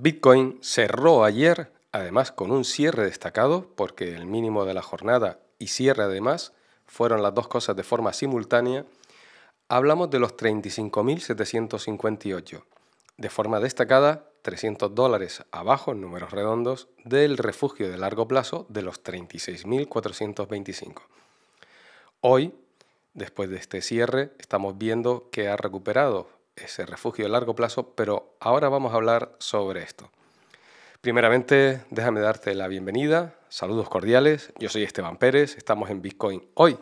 Bitcoin cerró ayer, además con un cierre destacado, porque el mínimo de la jornada y cierre además fueron las dos cosas de forma simultánea, hablamos de los 35.758. De forma destacada, 300 dólares abajo, en números redondos, del refugio de largo plazo de los 36.425. Hoy, después de este cierre, estamos viendo que ha recuperado ese refugio a largo plazo, pero ahora vamos a hablar sobre esto. Primeramente, déjame darte la bienvenida, saludos cordiales, yo soy Esteban Pérez, estamos en Bitcoin hoy,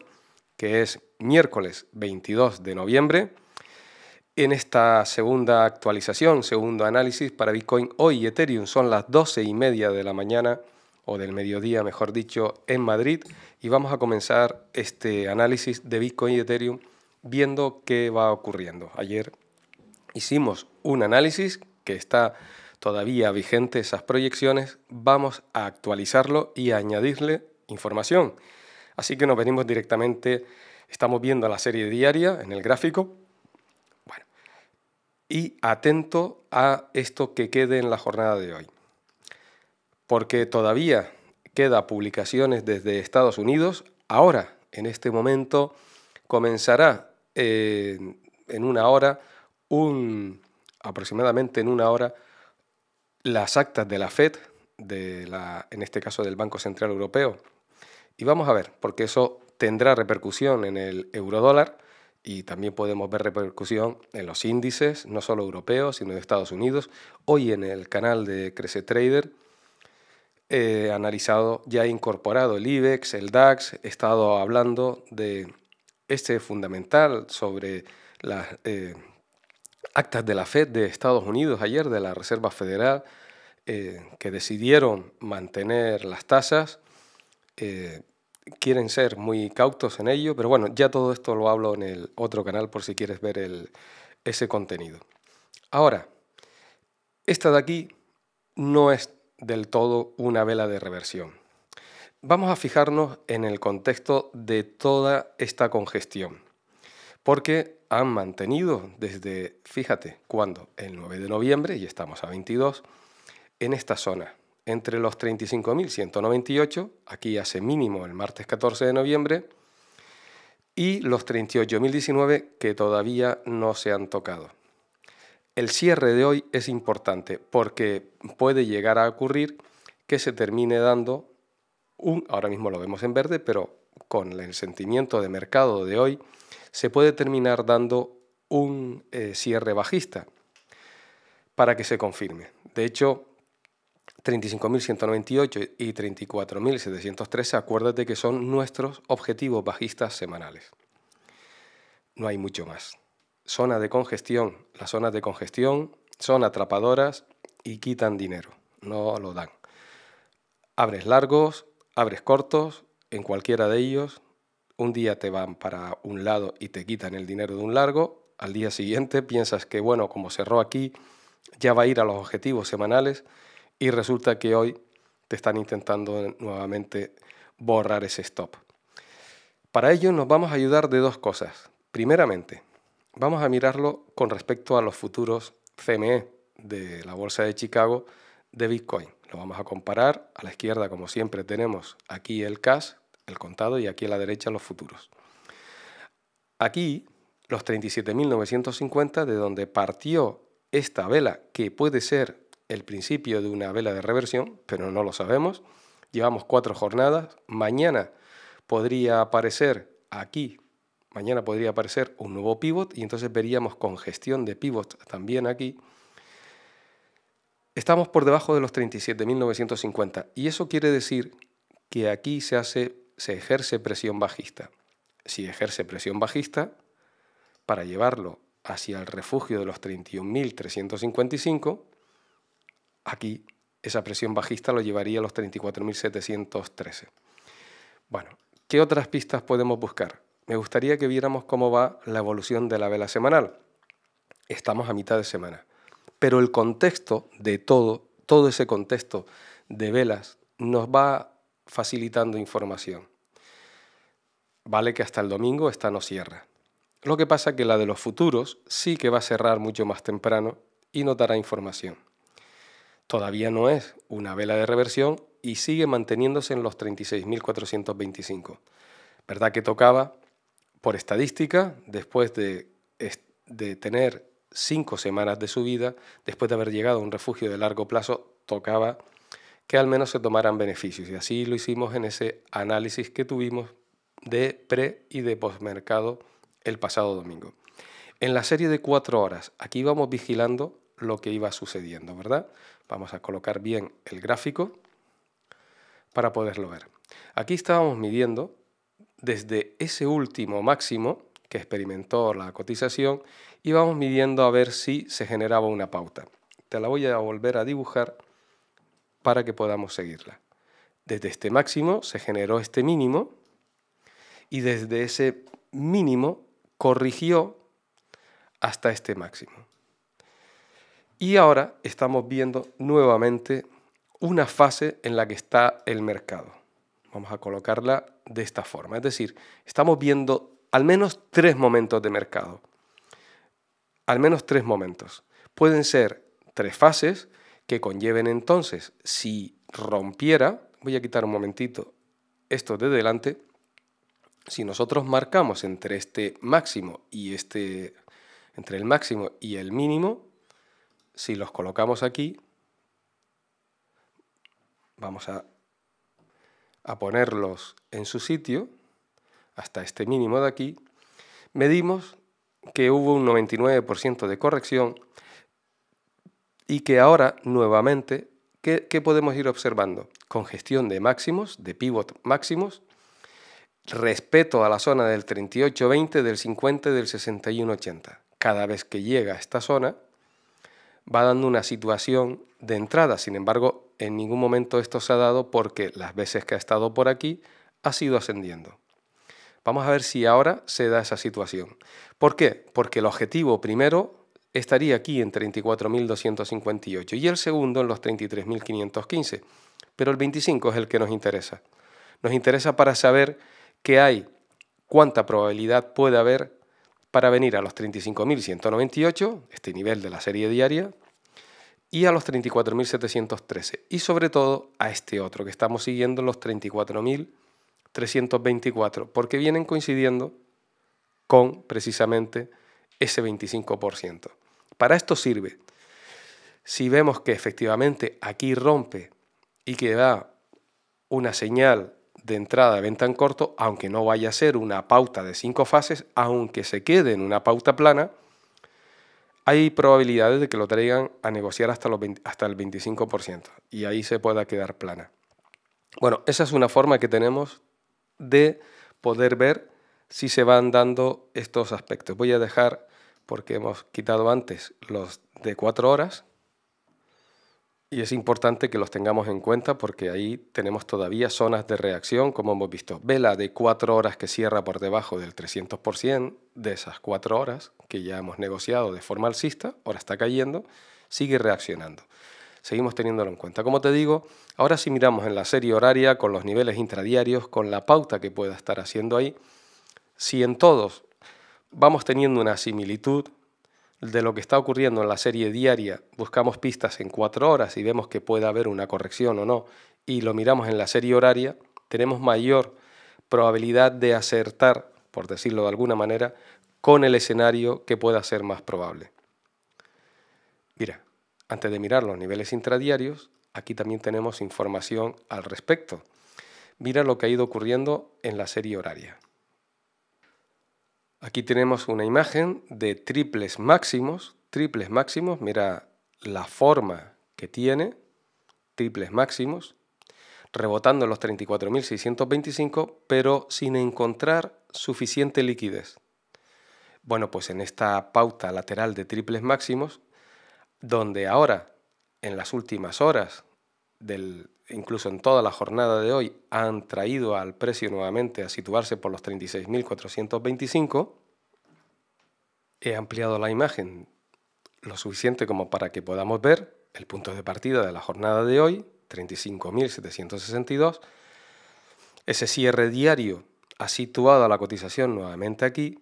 que es miércoles 22 de noviembre. En esta segunda actualización, segundo análisis para Bitcoin hoy y Ethereum son las 12 y media de la mañana o del mediodía, mejor dicho, en Madrid y vamos a comenzar este análisis de Bitcoin y Ethereum viendo qué va ocurriendo. Ayer hicimos un análisis que está todavía vigente esas proyecciones, vamos a actualizarlo y a añadirle información. Así que nos venimos directamente, estamos viendo la serie diaria en el gráfico, y atento a esto que quede en la jornada de hoy, porque todavía queda publicaciones desde Estados Unidos, ahora, en este momento, comenzará eh, en una hora aproximadamente en una hora las actas de la FED, de la, en este caso del Banco Central Europeo. Y vamos a ver, porque eso tendrá repercusión en el eurodólar y también podemos ver repercusión en los índices, no solo europeos, sino de Estados Unidos. Hoy en el canal de Crece Trader he analizado, ya he incorporado el IBEX, el DAX, he estado hablando de este fundamental sobre las... Eh, actas de la FED de Estados Unidos ayer, de la Reserva Federal, eh, que decidieron mantener las tasas. Eh, quieren ser muy cautos en ello, pero bueno, ya todo esto lo hablo en el otro canal por si quieres ver ese contenido. Ahora, esta de aquí no es del todo una vela de reversión. Vamos a fijarnos en el contexto de toda esta congestión, porque han mantenido desde, fíjate, cuando el 9 de noviembre, y estamos a 22, en esta zona, entre los 35.198, aquí hace mínimo el martes 14 de noviembre, y los 38.019 que todavía no se han tocado. El cierre de hoy es importante porque puede llegar a ocurrir que se termine dando un, ahora mismo lo vemos en verde, pero con el sentimiento de mercado de hoy, se puede terminar dando un eh, cierre bajista para que se confirme. De hecho, 35.198 y 34.713, acuérdate que son nuestros objetivos bajistas semanales. No hay mucho más. Zona de congestión. Las zonas de congestión son atrapadoras y quitan dinero, no lo dan. Abres largos, abres cortos, en cualquiera de ellos un día te van para un lado y te quitan el dinero de un largo, al día siguiente piensas que, bueno, como cerró aquí, ya va a ir a los objetivos semanales y resulta que hoy te están intentando nuevamente borrar ese stop. Para ello nos vamos a ayudar de dos cosas. Primeramente, vamos a mirarlo con respecto a los futuros CME de la Bolsa de Chicago de Bitcoin. Lo vamos a comparar. A la izquierda, como siempre, tenemos aquí el CAS el contado, y aquí a la derecha los futuros. Aquí los 37.950 de donde partió esta vela, que puede ser el principio de una vela de reversión, pero no lo sabemos. Llevamos cuatro jornadas. Mañana podría aparecer aquí, mañana podría aparecer un nuevo pivot y entonces veríamos congestión de pivots también aquí. Estamos por debajo de los 37.950 y eso quiere decir que aquí se hace se ejerce presión bajista. Si ejerce presión bajista, para llevarlo hacia el refugio de los 31.355, aquí esa presión bajista lo llevaría a los 34.713. Bueno, ¿qué otras pistas podemos buscar? Me gustaría que viéramos cómo va la evolución de la vela semanal. Estamos a mitad de semana, pero el contexto de todo, todo ese contexto de velas nos va facilitando información. Vale que hasta el domingo esta no cierra. Lo que pasa que la de los futuros sí que va a cerrar mucho más temprano y no dará información. Todavía no es una vela de reversión y sigue manteniéndose en los 36.425. ¿Verdad que tocaba? Por estadística, después de, de tener cinco semanas de subida, después de haber llegado a un refugio de largo plazo, tocaba que al menos se tomaran beneficios. Y así lo hicimos en ese análisis que tuvimos de pre y de postmercado el pasado domingo. En la serie de cuatro horas, aquí vamos vigilando lo que iba sucediendo, ¿verdad? Vamos a colocar bien el gráfico para poderlo ver. Aquí estábamos midiendo desde ese último máximo que experimentó la cotización y vamos midiendo a ver si se generaba una pauta. Te la voy a volver a dibujar para que podamos seguirla. Desde este máximo se generó este mínimo y desde ese mínimo corrigió hasta este máximo. Y ahora estamos viendo nuevamente una fase en la que está el mercado. Vamos a colocarla de esta forma. Es decir, estamos viendo al menos tres momentos de mercado. Al menos tres momentos. Pueden ser tres fases, que conlleven entonces, si rompiera, voy a quitar un momentito esto de delante, si nosotros marcamos entre este máximo y este, entre el máximo y el mínimo, si los colocamos aquí, vamos a, a ponerlos en su sitio, hasta este mínimo de aquí, medimos que hubo un 99% de corrección y que ahora nuevamente, ¿qué, podemos ir observando? Congestión de máximos, de pivot máximos, respeto a la zona del 20, del 50 del del 61.80. Cada vez que llega a esta zona, va dando una situación de entrada. Sin embargo, en ningún momento esto se ha dado porque las veces que ha estado por aquí ha sido ascendiendo. Vamos a ver si ahora se da esa situación. ¿Por qué? Porque el objetivo primero estaría aquí en 34.258 y el segundo en los 33.515. Pero el 25 es el que nos interesa. Nos interesa para saber qué hay, cuánta probabilidad puede haber para venir a los 35.198, este nivel de la serie diaria, y a los 34.713 y sobre todo a este otro que estamos siguiendo los 34.324 porque vienen coincidiendo con precisamente ese 25%. Para esto sirve. Si vemos que efectivamente aquí rompe y que da una señal de entrada de venta en corto, aunque no vaya a ser una pauta de cinco fases, aunque se quede en una pauta plana, hay probabilidades de que lo traigan a negociar hasta, hasta el 25% y ahí se pueda quedar plana. Bueno, esa es una forma que tenemos de poder ver si se van dando estos aspectos. Voy a dejar porque hemos quitado antes los de cuatro horas y es importante que los tengamos en cuenta porque ahí tenemos todavía zonas de reacción, como hemos visto. Vela de cuatro horas que cierra por debajo del 300%, de esas cuatro horas que ya hemos negociado de forma alcista, ahora está cayendo, sigue reaccionando. Seguimos teniéndolo en cuenta. Como te digo, ahora si miramos en la serie horaria, con los niveles intradiarios, con la pauta que pueda estar haciendo ahí, si en todos vamos teniendo una similitud de lo que está ocurriendo en la serie diaria, buscamos pistas en cuatro horas y vemos que puede haber una corrección o no, y lo miramos en la serie horaria, tenemos mayor probabilidad de acertar, por decirlo de alguna manera, con el escenario que pueda ser más probable. Mira, antes de mirar los niveles intradiarios, aquí también tenemos información al respecto. Mira lo que ha ido ocurriendo en la serie horaria. Aquí tenemos una imagen de triples máximos, triples máximos, mira la forma que tiene, triples máximos, rebotando los 34.625, pero sin encontrar suficiente liquidez. Bueno, pues en esta pauta lateral de triples máximos, donde ahora, en las últimas horas, del, incluso en toda la jornada de hoy, han traído al precio nuevamente a situarse por los 36.425. He ampliado la imagen lo suficiente como para que podamos ver el punto de partida de la jornada de hoy, 35.762. Ese cierre diario ha situado la cotización nuevamente aquí,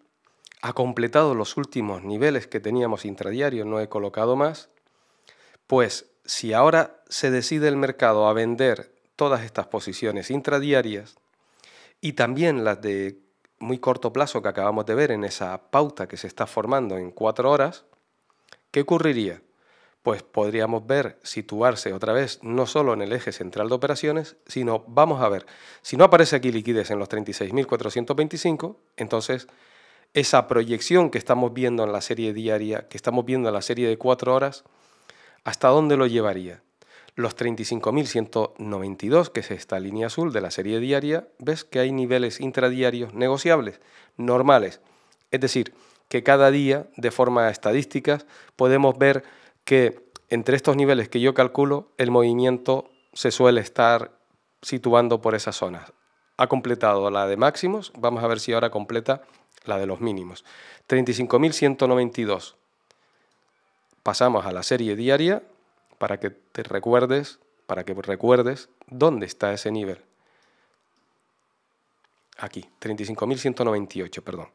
ha completado los últimos niveles que teníamos intradiario, no he colocado más, pues si ahora se decide el mercado a vender todas estas posiciones intradiarias y también las de muy corto plazo que acabamos de ver en esa pauta que se está formando en cuatro horas, ¿qué ocurriría? Pues podríamos ver situarse otra vez no solo en el eje central de operaciones, sino, vamos a ver, si no aparece aquí liquidez en los 36.425, entonces esa proyección que estamos viendo en la serie diaria, que estamos viendo en la serie de cuatro horas, ¿hasta dónde lo llevaría? Los 35.192, que es esta línea azul de la serie diaria, ves que hay niveles intradiarios negociables, normales. Es decir, que cada día, de forma estadística, podemos ver que entre estos niveles que yo calculo, el movimiento se suele estar situando por esas zonas. Ha completado la de máximos, vamos a ver si ahora completa la de los mínimos. 35.192 pasamos a la serie diaria para que te recuerdes, para que recuerdes dónde está ese nivel. Aquí, 35.198, perdón.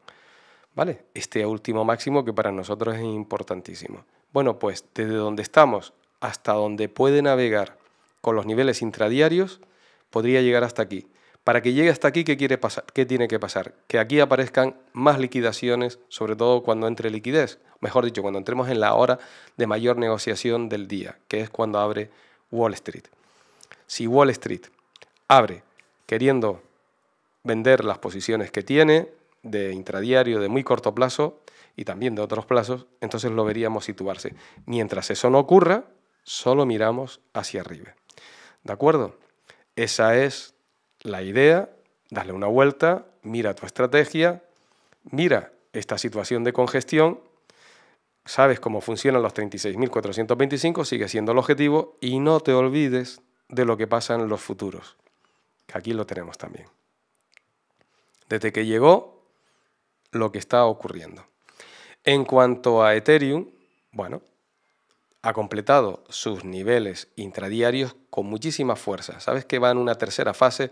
¿Vale? Este último máximo que para nosotros es importantísimo. Bueno, pues desde donde estamos hasta donde puede navegar con los niveles intradiarios, podría llegar hasta aquí. Para que llegue hasta aquí, ¿qué, quiere pasar? ¿qué tiene que pasar? Que aquí aparezcan más liquidaciones, sobre todo cuando entre liquidez. Mejor dicho, cuando entremos en la hora de mayor negociación del día, que es cuando abre Wall Street. Si Wall Street abre queriendo vender las posiciones que tiene de intradiario de muy corto plazo y también de otros plazos, entonces lo veríamos situarse. Mientras eso no ocurra, solo miramos hacia arriba. ¿De acuerdo? Esa es la idea, dale una vuelta, mira tu estrategia, mira esta situación de congestión, sabes cómo funcionan los 36.425, sigue siendo el objetivo y no te olvides de lo que pasa en los futuros, que aquí lo tenemos también. Desde que llegó, lo que está ocurriendo. En cuanto a Ethereum, bueno, ha completado sus niveles intradiarios con muchísima fuerza. Sabes que va en una tercera fase.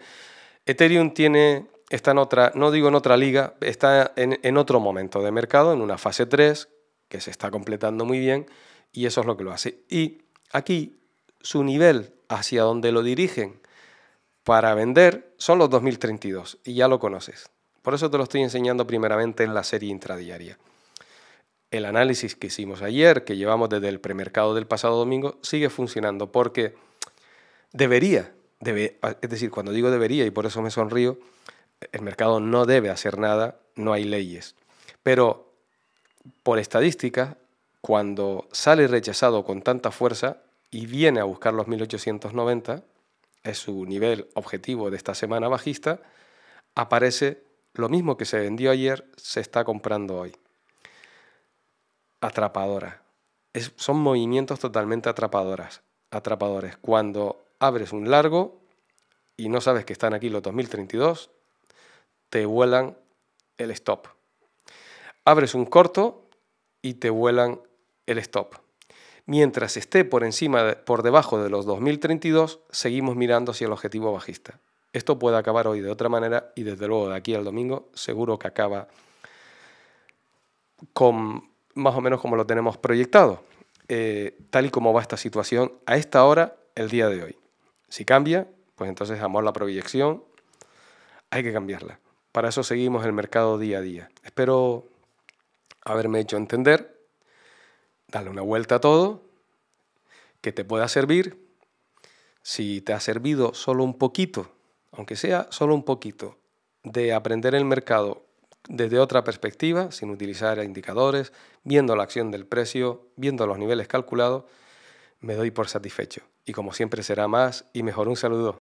Ethereum tiene, está en otra, no digo en otra liga, está en, en otro momento de mercado, en una fase 3, que se está completando muy bien, y eso es lo que lo hace. Y aquí su nivel hacia donde lo dirigen para vender son los 2032, y ya lo conoces. Por eso te lo estoy enseñando primeramente en la serie intradiaria el análisis que hicimos ayer, que llevamos desde el premercado del pasado domingo, sigue funcionando porque debería, debe, es decir, cuando digo debería y por eso me sonrío, el mercado no debe hacer nada, no hay leyes. Pero por estadística, cuando sale rechazado con tanta fuerza y viene a buscar los 1890, es su nivel objetivo de esta semana bajista, aparece lo mismo que se vendió ayer, se está comprando hoy atrapadora. son movimientos totalmente atrapadoras, atrapadores. Cuando abres un largo y no sabes que están aquí los 2032, te vuelan el stop. Abres un corto y te vuelan el stop. Mientras esté por encima, por debajo de los 2032, seguimos mirando hacia el objetivo bajista. Esto puede acabar hoy de otra manera y desde luego de aquí al domingo seguro que acaba con más o menos como lo tenemos proyectado, eh, tal y como va esta situación a esta hora, el día de hoy. Si cambia, pues entonces amor la proyección, hay que cambiarla. Para eso seguimos el mercado día a día. Espero haberme hecho entender, darle una vuelta a todo, que te pueda servir. Si te ha servido solo un poquito, aunque sea solo un poquito, de aprender el mercado desde otra perspectiva, sin utilizar indicadores, viendo la acción del precio, viendo los niveles calculados, me doy por satisfecho. Y como siempre será más y mejor un saludo.